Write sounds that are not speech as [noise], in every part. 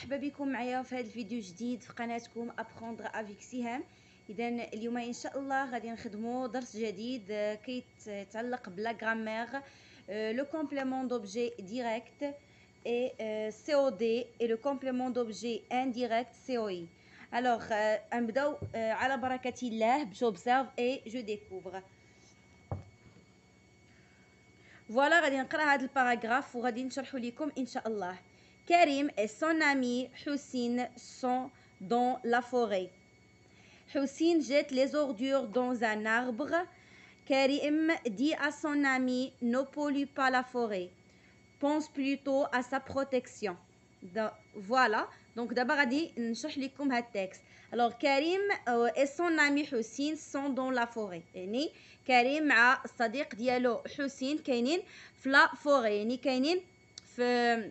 مرحبا بكم معايا في هذا الفيديو جديد في قناتكم ابخوندر افيك سهام اذا اليوم ان شاء الله غادي نخدمو درس جديد آه، كيتعلق بلا غرامير لو كومبليمون دوبجي ديريكت اي سي او دي اي لو كومبليمون دوبجي انديريكت سي او اي الوغ نبداو آه، على بركه الله بجوبزيرف اي جو ديكوفر فوالا غادي نقرا هذا الباراغراف وغادي نشرحو لكم ان شاء الله Karim et son ami Hussein sont dans la forêt. Hussein jette les ordures dans un arbre. Karim dit à son ami Ne pollue pas la forêt. Pense plutôt à sa protection. voilà. Donc d'abord, expliquer un texte. Alors Karim euh, et son ami Hussein sont dans la forêt. يعني Karim à الصديق ديالو Hussein كاينين في لا forêt, يعني sont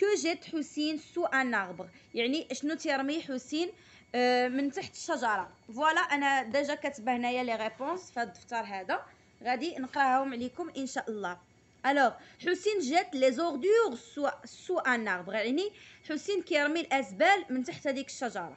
كو جات حسين سو ان اربر يعني شنو تيرمي حسين آه، من تحت الشجره فوالا انا ديجا كاتبه هنايا لي ريبونس في هذا الدفتر هذا غادي نقراهم عليكم ان شاء الله الوغ حسين جات لي زوردور سو سو ان اربر يعني حسين كيرمي الاسبال من تحت هذيك الشجره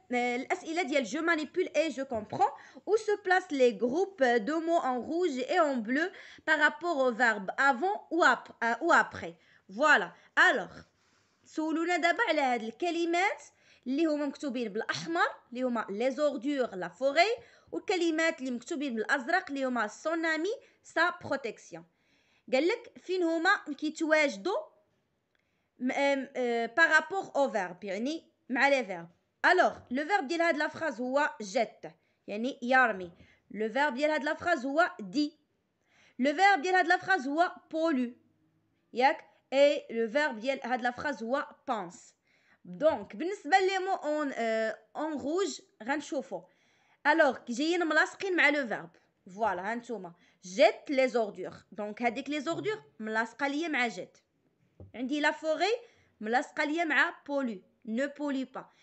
Euh, e il a dit, je manipule et je comprends. Où se placent les groupes de mots en rouge et en bleu par rapport au verbe avant ou euh, après. Voilà. Alors, sous l'une d'abord, elle a dit, qu'elle mette les ordures, la forêt, ou qu'elle met les ordures, son ami, sa protection. Qu'elle met, finit-on, qu'elle tue par rapport au verbe. Alors, le verbe d'il a de la phrase a jette, yani yarmi. Le verbe d'il a de la phrase a dit. Le verbe d'il a de la phrase wa pollue. yac et le verbe d'il a de la phrase a pense. Donc, بالنسبه لي mots en euh, en rouge, غنشوفو. Alors, une ملاصقين مع le verbe. Voilà, هانتوما. Jette les ordures. Donc, هذيك les ordures ملاصقه ليا مع jette. dit la forêt ملاصقه ليا مع pollue. Ne pollue pas.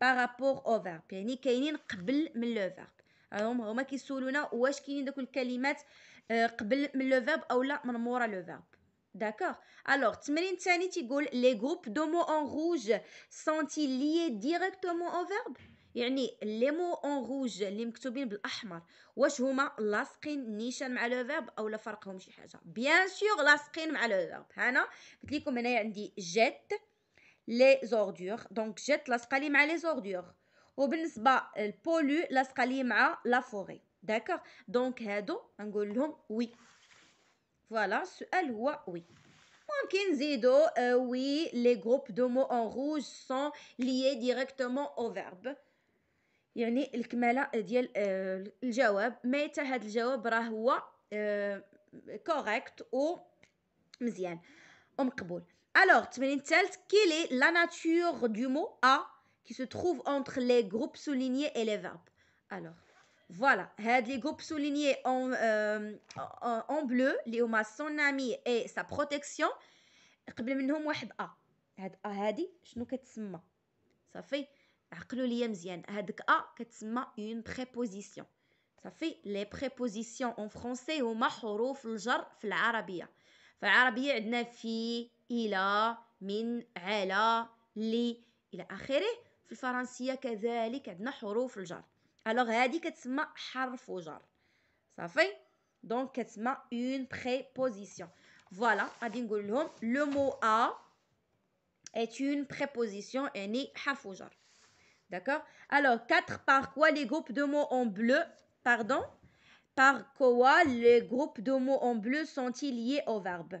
بارابور او فيرب يعني كاينين قبل من لو فيرب هما هما كيسولونا واش كاينين دوك الكلمات آه، قبل من لو فيرب اولا من مورا لو فيرب داكوغ الوغ التمرين الثاني تيقول لي جروب دو مو اون روج سونتي ليي ديريكتومون او فيرب يعني لي مو اون روج اللي مكتوبين بالاحمر واش هما لاصقين نيشان مع لو فيرب اولا فرقهم شي حاجه بيان سور لاصقين مع لو فيرب انا قلت لكم هنايا عندي جيت les ordures. Donc, jette la l'asqalim à les ordures. Ou bien, elle pollue l'asqalim à la forêt. D'accord Donc, hado, on dit oui. Voilà, ce elle ou oui. Mankin zido, euh, oui, les groupes de mots en rouge sont liés directement au verbe. يعني الكمالة ديال الجواب ما هذا الجواب راه هو كوريكت و مزيان ومقبول alors, quelle est la nature du mot A qui se trouve entre les groupes soulignés et les verbes Alors, voilà, euh, les groupes soulignés en, euh, en, bleu, les son ami et sa protection, قبل منهم واحد A. هاد A هادي شنو كتسمى صافي عقلوا ليا مزيان هادك A كتسمى une préposition Ça fait, les prépositions en français هما حروف الجر في العربيه في عندنا في il a, min, ala, li, il a, à l'heure. En français, c'est-à-dire, il a des nœuds genre. Alors, ça, cest à ça s'appelle un genre. Ça fait donc, ça s'appelle une préposition. Voilà, Le mot a est une préposition et a » pas genre. D'accord. Alors, quatre par quoi les groupes de mots en bleu, pardon, par quoi les groupes de mots en bleu sont-ils liés au verbe?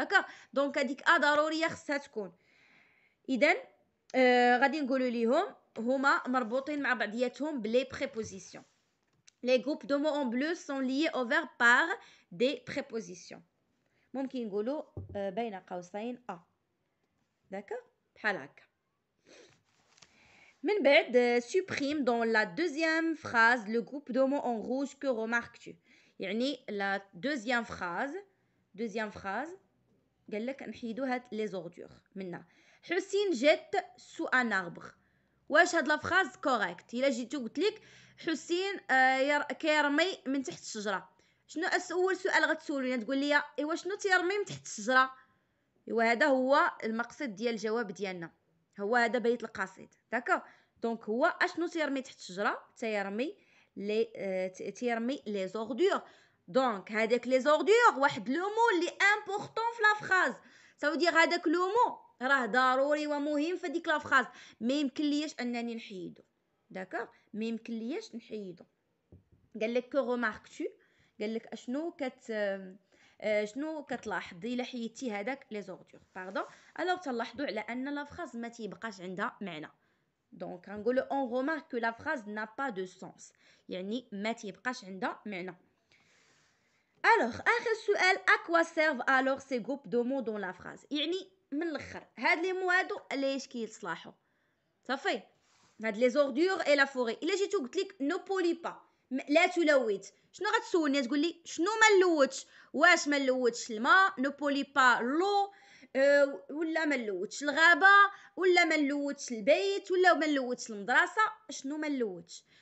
D'accord. Donc, c'est d'ici à d'abord, il y a que ah, ça se trouve. Idem. Gadi, on va dire qu'ils sont liés par des prépositions. Les groupes de mots en bleu sont liés au verbe par des prépositions. On peut dire que c'est un a. D'accord. d'accord. Milbert euh, supprime dans la deuxième phrase le groupe de mots en rouge. Que remarques-tu Il y a la deuxième phrase. Deuxième phrase. قال لك نحيدو هاد لي زوردور منها حسين جات سو ان اربر واش هاد لافراز كوريكت الا جيتو قلت لك حسين آه، كيرمي من تحت الشجره شنو اول سؤال غتسولوني تقول لي ايوا شنو تيرمي من تحت الشجره ايوا هذا هو المقصد ديال الجواب ديالنا هو هذا بيت القصيد داكا دونك هو اشنو تيرمي تحت الشجره تيرمي لي آه، تيرمي لي زوردور دونك هذاك لي زوردور واحد لو مو اللي امبورطون في لا فراز سا دير هذاك لو مو راه ضروري ومهم في ديك لا فراز ما يمكن ليش انني نحيدو داكوغ ما يمكن ليش نحيدو قال لك كو روماركتو قال لك اشنو كت آه، شنو كتلاحظي الا حيدتي هذاك لي زوردور باردون الوغ تلاحظوا على ان لا فراز ما تيبقاش عندها معنى دونك غنقولو اون رومارك كو لا فراز نا با دو سونس يعني ما تيبقاش عندها معنى الوغ اخر سؤال اكوا سيرف الوغ سي جروب دو مو دون لا فراز يعني من الاخر هاد لي مو هادو علاش كيتصلاحوا صافي هاد لي زوردور اي لا فوري الا جيت قلت لك نو بولي با لا تلوث شنو غتسولني تقول لي شنو ما نلوثش واش ما نلوثش الماء نو بولي با لو أه ولا ما نلوثش الغابه ولا ما نلوثش البيت ولا ما نلوثش المدرسه شنو ما نلوثش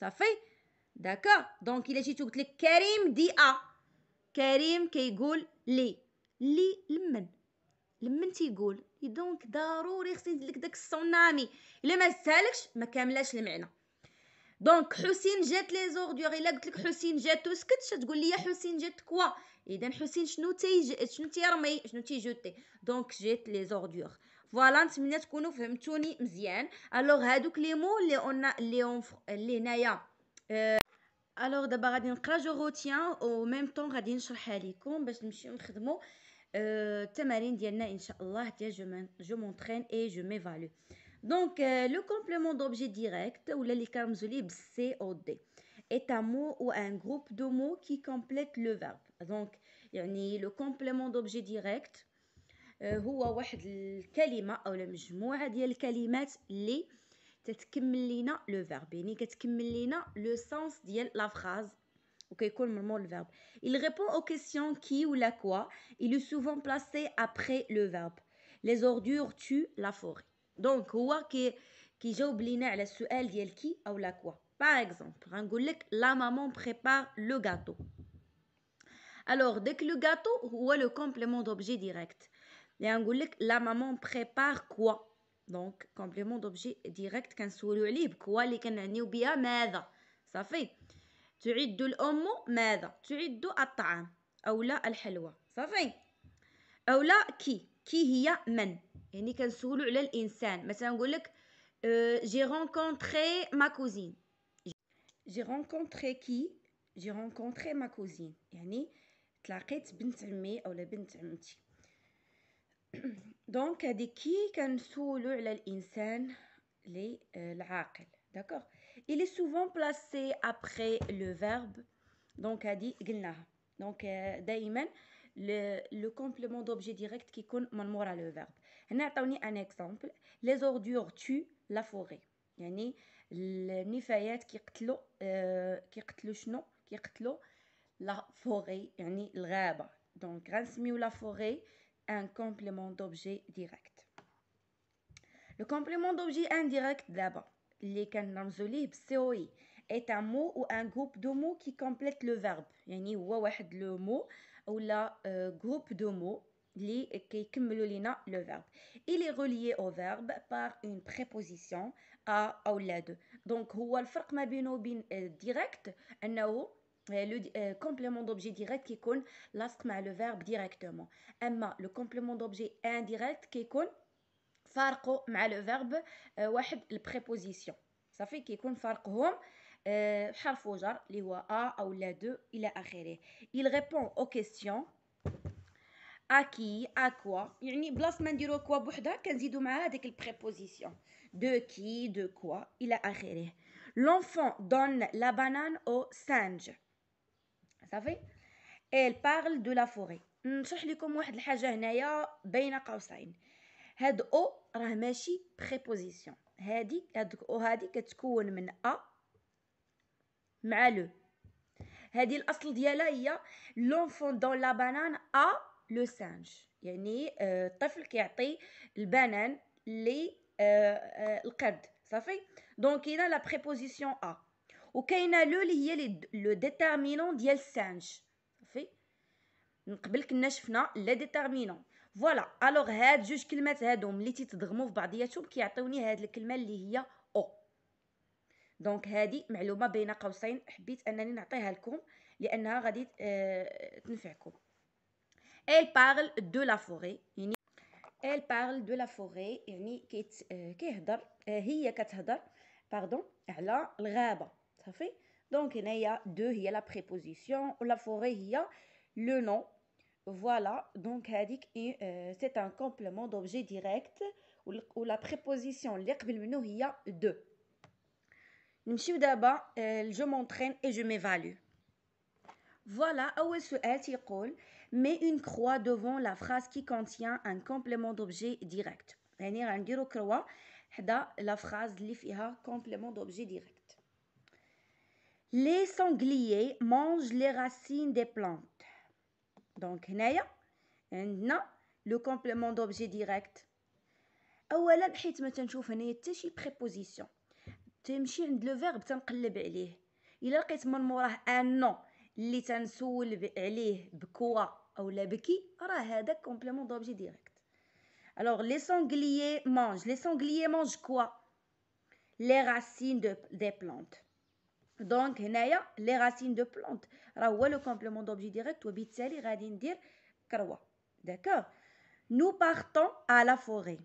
صافي داكا دونك الا جيت قلت لك كريم دي ا كريم كيقول لي لي لمن لمن تيقول دونك ضروري خصني ندير لك داك الصونامي الا ما سالكش ما كاملاش المعنى دونك حسين جات لي زوردور الا قلت لك حسين جات وسكت تقول لي حسين جات كوا اذا حسين شنو تيجي شنو تيرمي شنو تيجوتي دونك جات لي زوردور Voilà si vous voulez que vous me compreniez bien. Alors, هذوك les mots que on les les là. Alors, d'abord, on va lire le routien en même temps, on va vous l'expliquer pour qu'on puisse travailler les des de nous, euh, inchallah, de je monte train et je me value. Donc, euh, le complément d'objet direct ou là qui est symbolisé par est un mot ou un groupe de mots qui complète le verbe. Donc, يعني le complément d'objet direct هو واحد الكلمه او مجموعه ديال الكلمات اللي تتكمل لينا لو فيرب يعني كتكمل لينا لو سونس ديال لا فراز وكيكون من مور فيرب il répond aux questions qui ou la quoi il est souvent placé après le verbe les ordures tuent la forêt donc هو كي كيجاوب لينا على السؤال ديال كي او لا كوا par exemple غنقول لك لا مامون بريبار لو غاتو الوغ ديك لو غاتو هو لو كومبليمون دوبجي ديريكت la maman prépare quoi Donc, complément d'objet direct, qu'un libre Quoi les canani ou bien Ça fait. Tu idou ça fait. Tu fait La Ça fait. Aula qui Qui hiya men يعني كنسولو على الانسان مثلا Mais لك euh, J'ai rencontré rencontré ma cousine. j'ai rencontré qui? j'ai rencontré ma cousine, [clears throat] donc à qui qui construit le intellect d'accord il est souvent placé après le verbe donc à dire gina donc euh, daimen le le complément d'objet direct qui compte manquera le verbe maintenant on un exemple les ordures tuent la forêt yani les mifaïet kirtlo kirtlochno euh, kirtlo la forêt yani l'arbre donc transmieux la forêt un complément d'objet direct. Le complément d'objet indirect d'abord, est un mot ou un groupe de mots qui complète le verbe. يعني le mot ou la euh, groupe de mots qui كيكملوا le verbe. Il est relié au verbe par une préposition à ou la Donc هو الفرق ما بينه direct euh, le euh, complément d'objet direct qui est lasque مع le verbe directement Emma le complément d'objet indirect qui est فارقو مع le verbe واحد euh, fait صافي est فرقهم حرف جر اللي هو A او لا دو الى اخره il répond aux questions à qui à quoi يعني بلاص ما نديرو كوا بوحدها كنزيدو معها هذيك préposition. de qui de quoi الى اخره l'enfant donne la banane au singe elle parle de la forêt Je vais vous expliquer une chose C'est un préposition. qui n'a pas de préposition Cet o est un o Avec le L'enfant dans la banane a le singe C'est un enfant qui donne la banane Le singe Donc il a la préposition a وكاينه لو اللي هي لو ديتيرمينون ديال سانج صافي من قبل كنا شفنا لا ديتيرمينون فوالا الوغ هاد جوج كلمات هادو ملي تيتضغموا في بعضياتهم كيعطيوني هاد الكلمه اللي هي او دونك هادي معلومه بين قوسين حبيت انني نعطيها لكم لانها غادي آه، تنفعكم ايل بارل دو لا فوري يعني ايل بارل دو لا فوري يعني آه، كيهضر آه، هي كتهضر باردون على الغابه Donc, il y a deux, il y a la préposition, la forêt, il y a le nom. Voilà, donc euh, c'est un complément d'objet direct ou la préposition il y a deux. je m'entraîne et je m'évalue. Voilà, mais une croix devant la phrase qui contient un complément d'objet direct. une croix, كروه la phrase qui contient un complément d'objet direct. Les sangliers mangent les racines des plantes. Donc, هنايا عندنا لو كومبليمون دوبجي ديريكت اولا حيت ما تنشوف هنايا حتى شي بريبوزيسيون تمشي عند لو فيرب تنقلب عليه الا لقيت من موراه ان نو اللي تنسول عليه بكوا اولا بكي راه هذا كومبليمون دوبجي ديريكت الوغ لي sangliers مانج لي sangliers مانج كوا لي راسين de, des plantes donc il n'y a les racines de plantes. Rawa le complément d'objet direct. To bitseli radin dire karoa. D'accord. Nous partons à la forêt.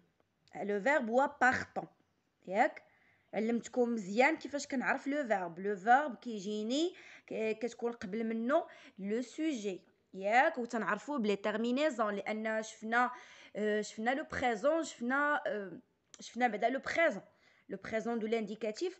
Le verbe partons. Yac. L'mtkomzien qui fait ce qu'un arf le verbe. Le verbe qui génère quest qu'on reçoit de nous. Le sujet. Yac. Quand un arfob le terminez dans le. Je finis. Je le présent. Je finis mais dans le présent. Le présent de l'indicatif.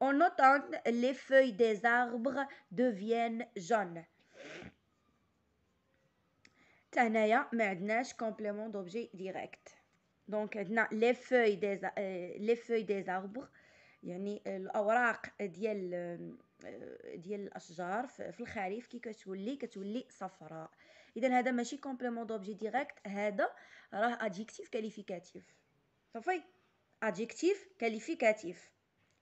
En entend « les feuilles des arbres deviennent jaunes. Tanaya, un complément d'objet direct. Donc, les feuilles des, Il euh, les feuilles des arbres, يعني le ديال qui الأشجار في safara. كي كتولي كتولي صفراء un complément d'objet direct c'est un adjectif qualificatif صافي adjectif qualificatif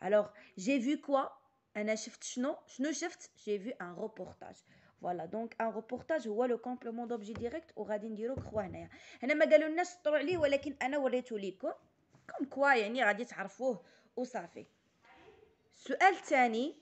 Alors, j'ai vu quoi J'ai vu un reportage. Voilà, donc un reportage ou le complément d'objet direct au radin dirouk khwanaya. Hana magalou nas tro'li ou alakin ana waletou liko. Comme quoi, yani radi t'arfou ou ça fait. Suel tani,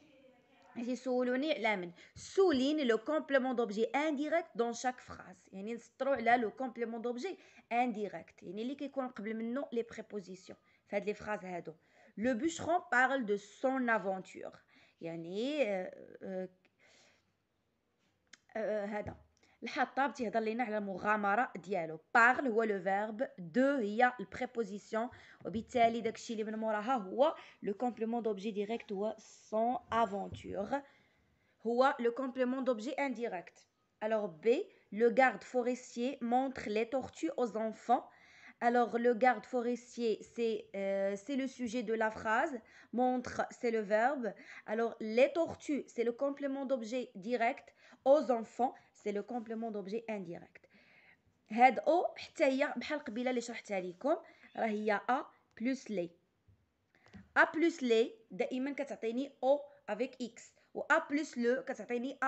j'ai souligné l'amen. Souligne le complément d'objet indirect dans chaque phrase. Yani tro'la le complément d'objet indirect. Yani liki kon qbl menno les prépositions. faites les phrases hadou. Le bûcheron parle de son aventure. يعني هذا الحطاب تيهضر لينا على المغامره ديالو بارل هو لو فيرب دو هي البريبوزيسيون وبالتالي داكشي اللي من موراها هو لو كومبليمون دوبجي ديريكت هو سون افونتور هو لو كومبليمون دوبجي انديريكت alors b le garde forestier montre les tortues aux enfants alors, le garde forestier, euh, c'est le sujet de la phrase. Montre, c'est le verbe. Alors, les tortues, c'est le complément d'objet direct. Aux enfants, c'est le complément d'objet indirect. head O, حتى هي بحال قبيله اللي شرحتها لكم راه هي plus plus les, au plus x دائما كتعطيني avec X. و كتعطيني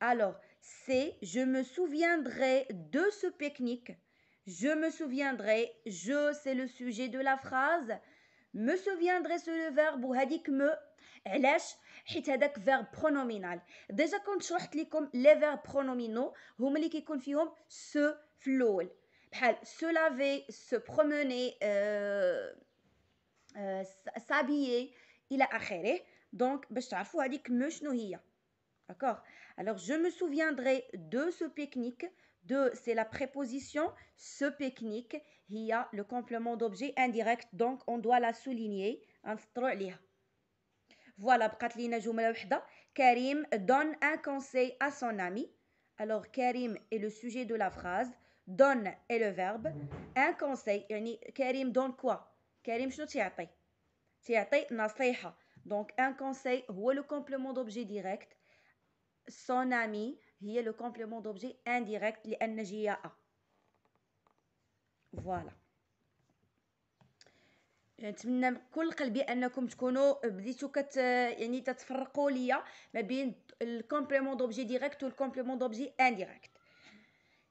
alors, c'est je me souviendrai de ce pique-nique. Je me souviendrai, je sais le sujet de la phrase. Me souviendrai sur le verbe ou hédik me. Allez, je verbe pronominal. Déjà, quand je vous les verbes pronominaux, vous allez vous confirmer ce flow Se laver, se promener. Euh, euh, s'habiller il a آخره donc D'accord Alors, je me souviendrai de ce pique-nique. De, c'est la préposition ce pique-nique. Il y a le complément d'objet indirect, donc on doit la souligner. Voilà, Karim donne un conseil à son ami. Alors, Karim est le sujet de la phrase. Donne est le verbe. Un conseil. Karim donne quoi donc, un conseil, c'est le complément d'objet direct. Son ami, c'est le complément d'objet indirect. Voilà. Je Voilà. dis que vous avez le complément d'objet direct et le complément d'objet indirect.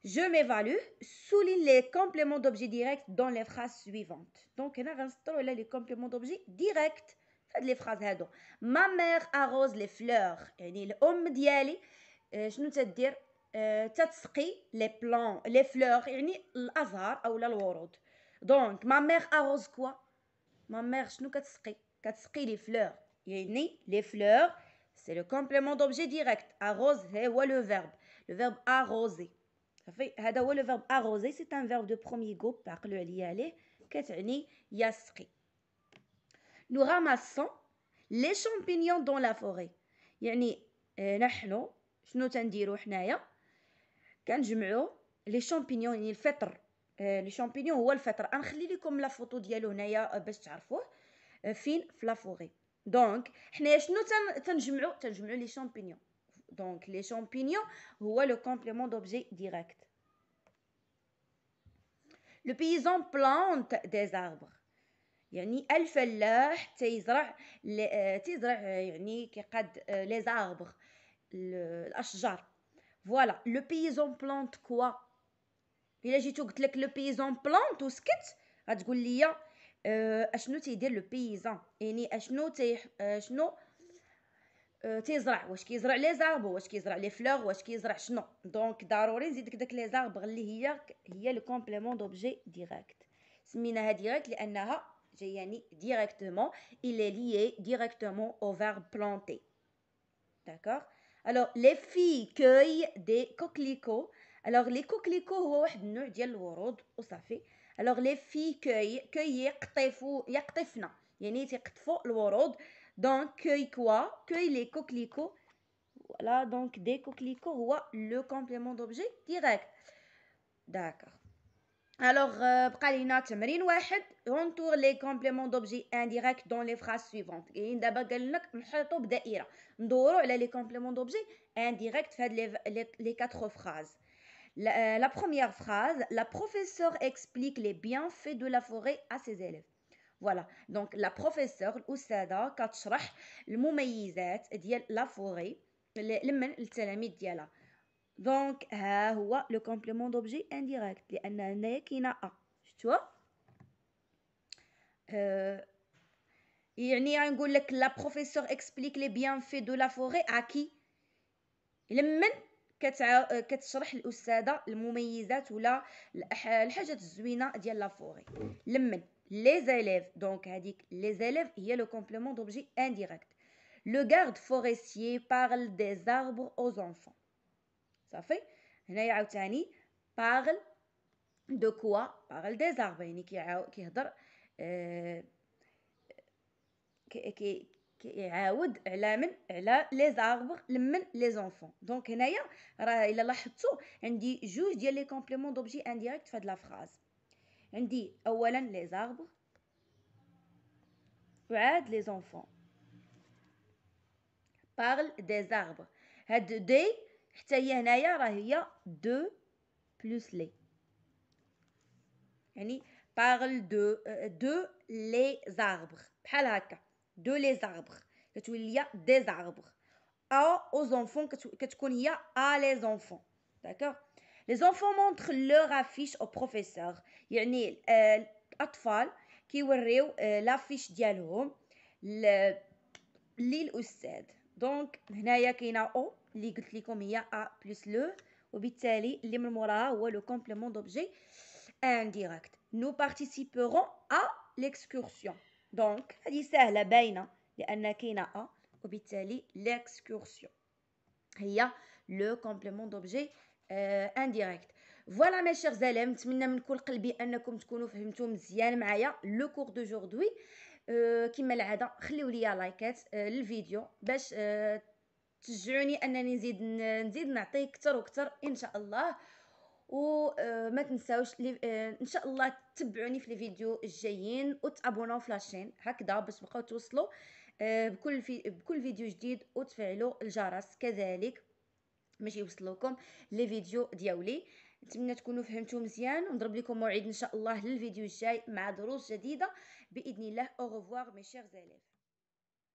Je m'évalue, souligne les compléments d'objets directs dans les phrases suivantes. Donc, on a installé les compléments d'objet direct Faites les phrases. Ma mère arrose les fleurs. L'homme qui euh, je ne sais dire, euh, les plants, les fleurs. ou Donc, ma mère arrose quoi Ma mère, je ne sais pas, les fleurs. Les fleurs, c'est le complément d'objet direct. Arrose, c'est le verbe. Le verbe arroser c'est un verbe de premier groupe par le Nous ramassons les champignons dans la forêt. Euh, les champignons, euh, sont euh, Les champignons Donc, les champignons. Donc les champignons le complément d'objet direct. Le paysan plante des arbres. يعني الفلاح تيزرع تيزرع يعني كيقاد لي زاربر الاشجار فوالا لو بيزون بلانت كوا الا جيتو قلت لك لو بيزون بلانت وسكت غتقول لي اشنو تيدير لو بيزون يعني اشنو تي اشنو euh, les arbres, les fleurs, زارب واش كيزرع لي le واش كيزرع شنو دونك ضروري نزيدك داك لي زارب اللي هي هي لو كومبليمون دوبجي ديريكت ديريكت lié directement au verbe planter d'accord alors les filles cueillent des coquelicots alors les coquelicots هو واحد النوع ديال الورود وصافي alors les filles cueillent cueillent يقطفوا يقطفنا يعني الورود donc, cueille quoi Cueille les coquelicots. Voilà, donc des coquelicots, ou le complément d'objet direct. D'accord. Alors, Kalina, euh, Tamarin Wahed, on tourne les compléments d'objet indirect dans les phrases suivantes. Et d'abord, les compléments d'objet indirect fait les, les, quatre phrases. La, euh, première phrase, la professeur explique les bienfaits de la forêt à ses élèves. Voilà. Donc, la professeure, l'Oustada, les la forêt, la forêt لمن التلاميذ ديالها. Donc, ها le complément d'objet indirect tu هنايا كاينة أ. شتوا؟ la يعني غنقول لك la professeure la les à qui la la à qui لمن كتشرح المميزات ولا الحاجات ديال la forêt لمن les élèves. Donc, dit les élèves, il y a le complément d'objet indirect. Le garde forestier parle des arbres aux enfants. Ça fait هنايا parle de quoi parle des arbres يعني كيهضر كي كيعاود على من على لي زاربر لمن لي زونفون دونك هنايا راه on dit les arbres. les enfants. Parle des arbres. C'est deux plus les. Y parle euh, de les arbres. Palaque De les arbres. Que tu y des arbres. A aux enfants que tu à les enfants. D'accord. Les enfants montrent leur affiche au professeur يعني الأطفال كيوريو لافيش ديالهم للأستاذ دونك هنايا كاينه او اللي قلت لكم هي ا بلس لو وبالتالي اللي من موراها هو لو كومبليمون دوبجي انديريكت نو بارتيسيبورون ا ليكسكورسيون دونك هذه سهله باينه لان كاينه ا وبالتالي ليكسكورسيون هي لو كومبليمون دوبجي انديريكت فوالا مي شيغ زلام نتمنى من كل قلبي انكم تكونوا فهمتوا مزيان معايا لو كور دو جوردوي كما العاده خليو ليا لايكات آه، للفيديو باش آه، تشجعوني انني نزيد نزيد نعطي كتر وكتر ان شاء الله وما آه، تنساوش ان شاء الله تتبعوني في الفيديو الجايين وتابوناو في لاشين هكذا باش تبقاو توصلوا بكل في بكل فيديو جديد وتفعلوا الجرس كذلك باش يوصلوكم لي فيديو دياولي نتمنى تكونوا فهمتوا مزيان ونضرب لكم موعد ان شاء الله للفيديو الجاي مع دروس جديده باذن الله اوغوفوار مي شيغ زيليف